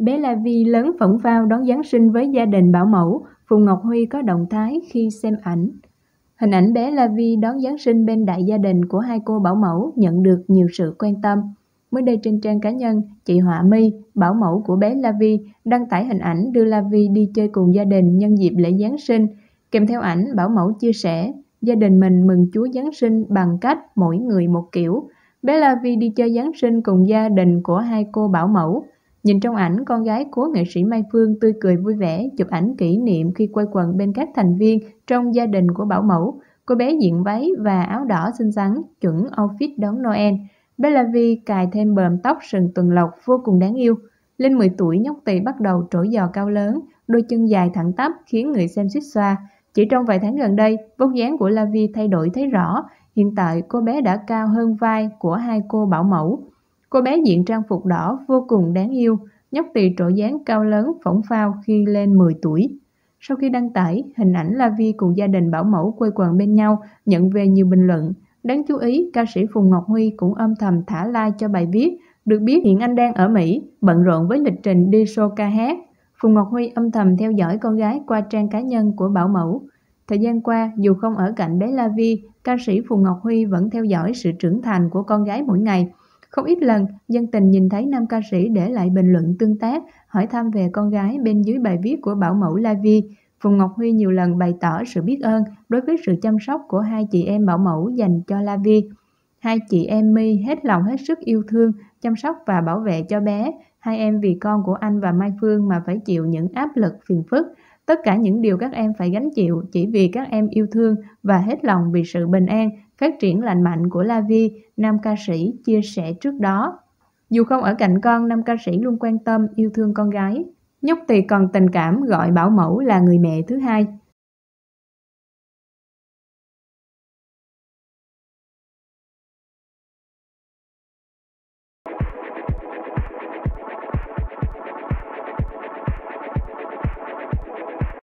Bé La Vi lớn phẫn phao đón Giáng sinh với gia đình bảo mẫu, Phùng Ngọc Huy có động thái khi xem ảnh. Hình ảnh bé La Vi đón Giáng sinh bên đại gia đình của hai cô bảo mẫu nhận được nhiều sự quan tâm. Mới đây trên trang cá nhân, chị Họa My, bảo mẫu của bé La Vi, đăng tải hình ảnh đưa La Vi đi chơi cùng gia đình nhân dịp lễ Giáng sinh. Kèm theo ảnh, bảo mẫu chia sẻ, gia đình mình mừng Chúa Giáng sinh bằng cách mỗi người một kiểu. Bé La Vi đi chơi Giáng sinh cùng gia đình của hai cô bảo mẫu. Nhìn trong ảnh, con gái cố nghệ sĩ Mai Phương tươi cười vui vẻ, chụp ảnh kỷ niệm khi quay quần bên các thành viên trong gia đình của Bảo Mẫu. Cô bé diện váy và áo đỏ xinh xắn, chuẩn outfit đón Noel. Bella Vi cài thêm bờm tóc sừng tuần lộc vô cùng đáng yêu. Lên 10 tuổi, nhóc tỳ bắt đầu trỗi giò cao lớn, đôi chân dài thẳng tắp khiến người xem suýt xoa. Chỉ trong vài tháng gần đây, vóc dáng của La Vi thay đổi thấy rõ. Hiện tại, cô bé đã cao hơn vai của hai cô bảo mẫu. Cô bé diện trang phục đỏ vô cùng đáng yêu, nhóc tỳ trổ dáng cao lớn phỏng phao khi lên 10 tuổi. Sau khi đăng tải, hình ảnh La Vi cùng gia đình bảo mẫu quây quần bên nhau nhận về nhiều bình luận. Đáng chú ý, ca sĩ Phùng Ngọc Huy cũng âm thầm thả like cho bài viết. Được biết hiện anh đang ở Mỹ, bận rộn với lịch trình đi show ca hát. Phùng Ngọc Huy âm thầm theo dõi con gái qua trang cá nhân của bảo mẫu. Thời gian qua, dù không ở cạnh bé La Vi, ca sĩ Phùng Ngọc Huy vẫn theo dõi sự trưởng thành của con gái mỗi ngày – không ít lần, dân tình nhìn thấy nam ca sĩ để lại bình luận tương tác, hỏi thăm về con gái bên dưới bài viết của bảo mẫu La Vi. Phùng Ngọc Huy nhiều lần bày tỏ sự biết ơn đối với sự chăm sóc của hai chị em bảo mẫu dành cho La Vi. Hai chị em My hết lòng hết sức yêu thương, chăm sóc và bảo vệ cho bé. Hai em vì con của anh và Mai Phương mà phải chịu những áp lực phiền phức. Tất cả những điều các em phải gánh chịu chỉ vì các em yêu thương và hết lòng vì sự bình an, phát triển lành mạnh của La Vi, nam ca sĩ chia sẻ trước đó. Dù không ở cạnh con, nam ca sĩ luôn quan tâm, yêu thương con gái. Nhóc tỳ còn tình cảm gọi bảo mẫu là người mẹ thứ hai.